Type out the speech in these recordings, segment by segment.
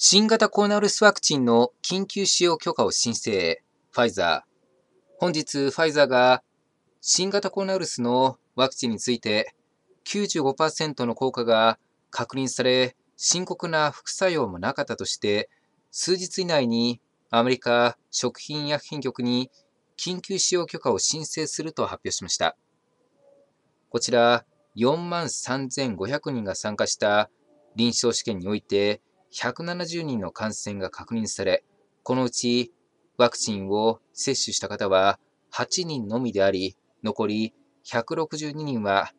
新型コロナウイルスワクチンの緊急使用許可を申請、ファイザー。本日、ファイザーが新型コロナウイルスのワクチンについて95%の効果が確認され、深刻な副作用もなかったとして、数日以内にアメリカ食品薬品局に緊急使用許可を申請すると発表しました。こちら、4万3500人が参加した臨床試験において、170人の感染が確認され、このうちワクチンを接種した方は8人のみであり、残り162人は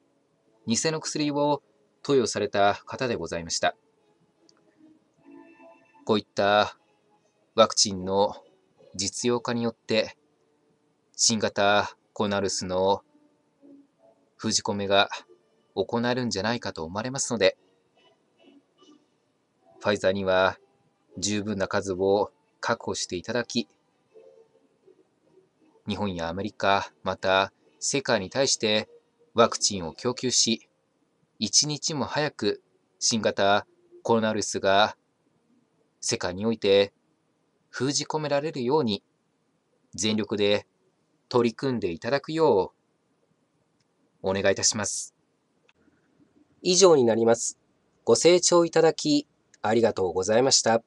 偽の薬を投与された方でございました。こういったワクチンの実用化によって、新型コロナウイルスの封じ込めが行えるんじゃないかと思われますので、ファイザーには十分な数を確保していただき、日本やアメリカ、また世界に対してワクチンを供給し、一日も早く新型コロナウイルスが世界において封じ込められるように全力で取り組んでいただくようお願いいたします。以上になります。ご清聴いただきありがとうございました。